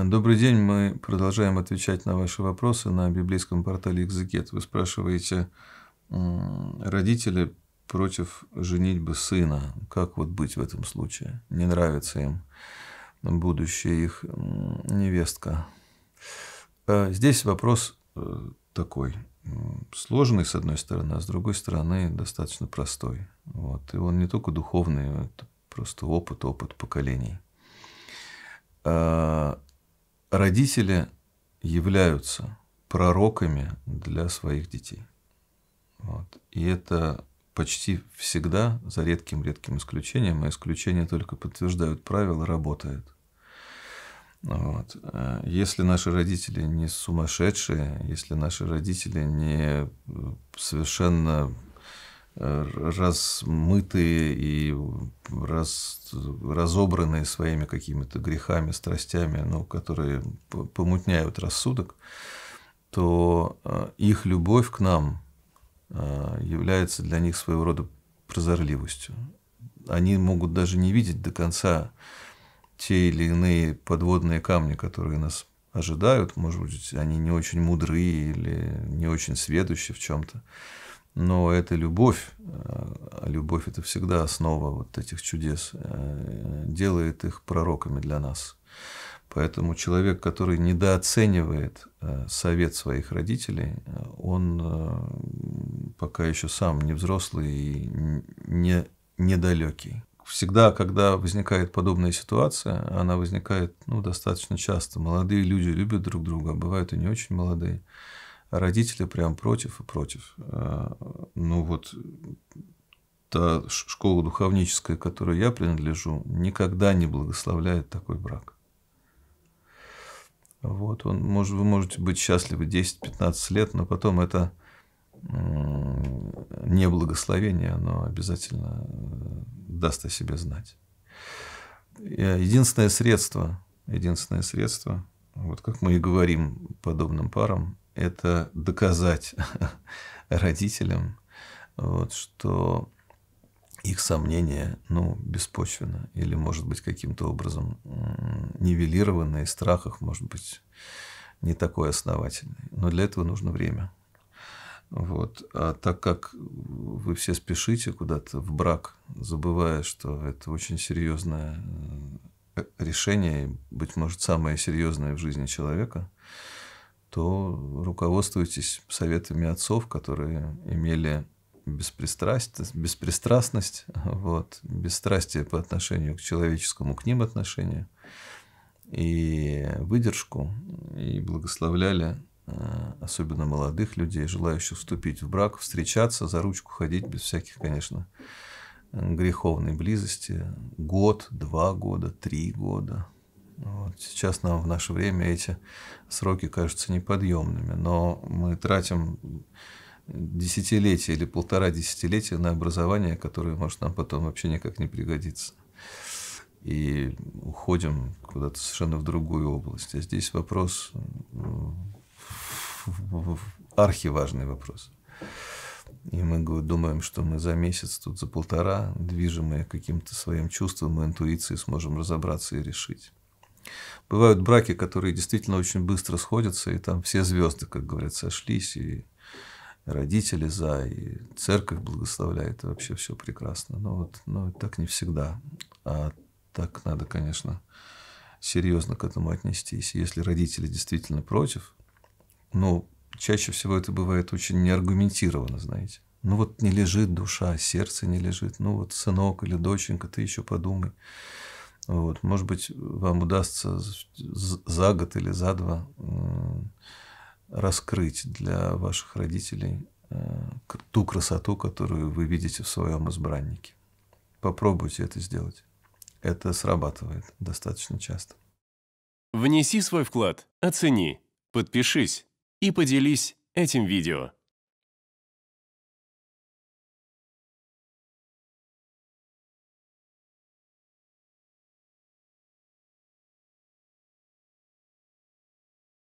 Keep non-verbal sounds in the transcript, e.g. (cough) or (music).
Э, добрый день, мы продолжаем отвечать на ваши вопросы на библейском портале «Экзегет». Вы спрашиваете, родители против женитьбы сына, как вот быть в этом случае? Не нравится им будущая их невестка. Э, здесь вопрос э, такой сложный, с одной стороны, а с другой стороны, достаточно простой. Вот. И он не только духовный, а это просто опыт, опыт поколений родители являются пророками для своих детей. Вот. И это почти всегда, за редким-редким исключением, и а исключения только подтверждают правило, работает. Вот. Э, если наши родители не сумасшедшие, если наши родители не э, совершенно размытые и раз, разобранные своими какими-то грехами, страстями, ну, которые помутняют рассудок, то э, их любовь к нам э, является для них своего рода прозорливостью. Они могут даже не видеть до конца те или иные подводные камни, которые нас ожидают, может быть, они не очень мудрые или не очень сведущие в чем-то но это любовь, а любовь это всегда основа вот этих чудес, э, делает их пророками для нас. Поэтому человек, который недооценивает э, совет своих родителей, он э, пока еще сам не взрослый и не, недалекий. Всегда, когда возникает подобная ситуация, она возникает ну, достаточно часто. Молодые люди любят друг друга, а бывают и не очень молодые родители прям против и против. А, ну вот та школа духовническая, которой я принадлежу, никогда не благословляет такой брак. Вот, он, может, вы можете быть счастливы 10-15 лет, но потом это не благословение, оно обязательно э, даст о себе знать. Единственное средство, единственное средство, вот как мы и говорим подобным парам, это доказать (laughs) родителям, вот, что их сомнения ну, беспочвенно или, может быть, каким-то образом нивелированы, страхах, может быть, не такой основательный. Но для этого нужно время. Вот. А так как вы все спешите куда-то в брак, забывая, что это очень серьезное э, решение, быть может, самое серьезное в жизни человека, то руководствуйтесь советами отцов, которые имели беспристрастность, беспристрастность (laughs) вот, бесстрастие по отношению к человеческому, к ним отношению, и выдержку, и благословляли э, особенно молодых людей, желающих вступить в брак, встречаться, за ручку ходить, без всяких, конечно, греховной близости. Год, два года, три года – вот. Сейчас нам в наше время эти сроки кажутся неподъемными, но мы тратим десятилетия или полтора десятилетия на образование, которое может нам потом вообще никак не пригодиться. И уходим куда-то совершенно в другую область. А здесь вопрос, э, архиважный вопрос. И мы думаем, что мы за месяц, тут за полтора, движимые каким-то своим чувством и интуицией, сможем разобраться и решить. Бывают браки, которые действительно очень быстро сходятся, и там все звезды, как говорят, сошлись, и родители за, и церковь благословляет, и вообще все прекрасно. Но ну вот но ну так не всегда. А так надо, конечно, серьезно к этому отнестись. Если родители действительно против, ну, чаще всего это бывает очень неаргументированно, знаете. Ну вот не лежит душа, сердце не лежит. Ну вот сынок или доченька, ты еще подумай. Вот. Может быть, вам удастся за год или за два раскрыть для ваших родителей э, ту красоту, которую вы видите в своем избраннике. Попробуйте это сделать. Это срабатывает достаточно часто. Внеси свой вклад, оцени, подпишись и поделись этим видео.